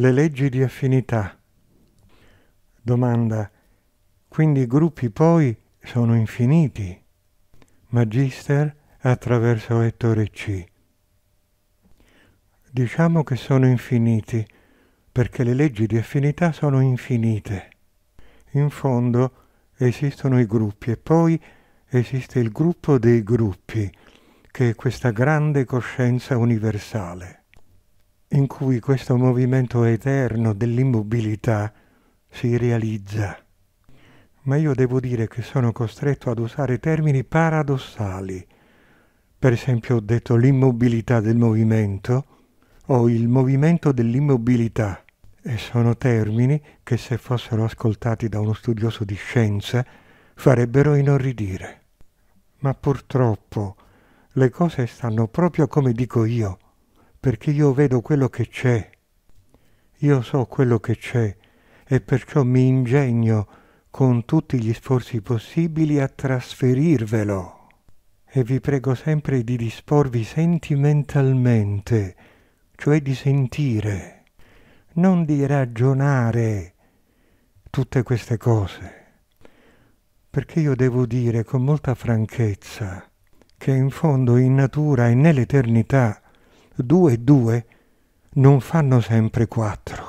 Le leggi di affinità. Domanda. Quindi i gruppi poi sono infiniti. Magister attraverso Ettore C. Diciamo che sono infiniti perché le leggi di affinità sono infinite. In fondo esistono i gruppi e poi esiste il gruppo dei gruppi, che è questa grande coscienza universale in cui questo movimento eterno dell'immobilità si realizza. Ma io devo dire che sono costretto ad usare termini paradossali. Per esempio ho detto l'immobilità del movimento o il movimento dell'immobilità e sono termini che se fossero ascoltati da uno studioso di scienza farebbero inorridire. Ma purtroppo le cose stanno proprio come dico io perché io vedo quello che c'è, io so quello che c'è e perciò mi ingegno con tutti gli sforzi possibili a trasferirvelo. E vi prego sempre di disporvi sentimentalmente, cioè di sentire, non di ragionare tutte queste cose. Perché io devo dire con molta franchezza che in fondo in natura e nell'eternità due e due non fanno sempre quattro.